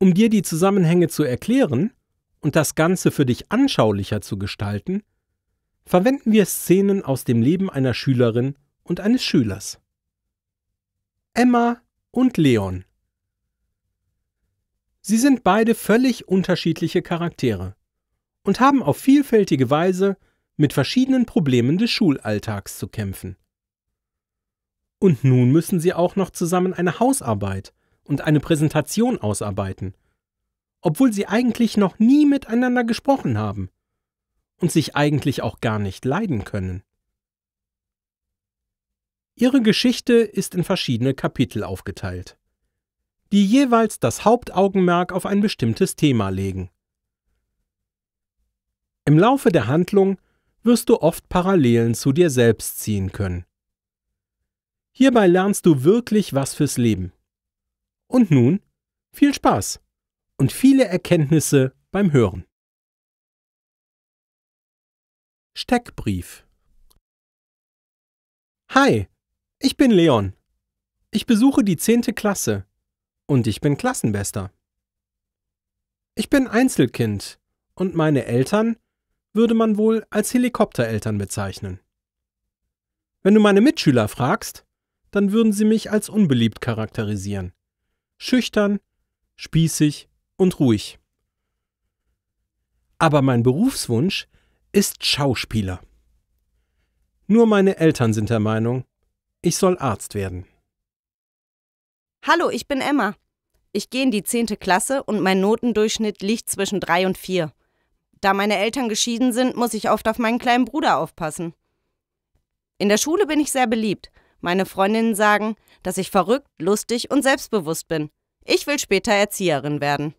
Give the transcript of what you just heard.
Um dir die Zusammenhänge zu erklären und das Ganze für dich anschaulicher zu gestalten, verwenden wir Szenen aus dem Leben einer Schülerin und eines Schülers. Emma und Leon. Sie sind beide völlig unterschiedliche Charaktere und haben auf vielfältige Weise mit verschiedenen Problemen des Schulalltags zu kämpfen. Und nun müssen sie auch noch zusammen eine Hausarbeit und eine Präsentation ausarbeiten, obwohl sie eigentlich noch nie miteinander gesprochen haben und sich eigentlich auch gar nicht leiden können. Ihre Geschichte ist in verschiedene Kapitel aufgeteilt, die jeweils das Hauptaugenmerk auf ein bestimmtes Thema legen. Im Laufe der Handlung wirst du oft Parallelen zu dir selbst ziehen können. Hierbei lernst du wirklich was fürs Leben. Und nun viel Spaß und viele Erkenntnisse beim Hören. Steckbrief Hi, ich bin Leon. Ich besuche die 10. Klasse und ich bin Klassenbester. Ich bin Einzelkind und meine Eltern würde man wohl als Helikoptereltern bezeichnen. Wenn du meine Mitschüler fragst, dann würden sie mich als unbeliebt charakterisieren schüchtern, spießig und ruhig. Aber mein Berufswunsch ist Schauspieler. Nur meine Eltern sind der Meinung, ich soll Arzt werden. Hallo, ich bin Emma. Ich gehe in die 10. Klasse und mein Notendurchschnitt liegt zwischen 3 und 4. Da meine Eltern geschieden sind, muss ich oft auf meinen kleinen Bruder aufpassen. In der Schule bin ich sehr beliebt, meine Freundinnen sagen, dass ich verrückt, lustig und selbstbewusst bin. Ich will später Erzieherin werden.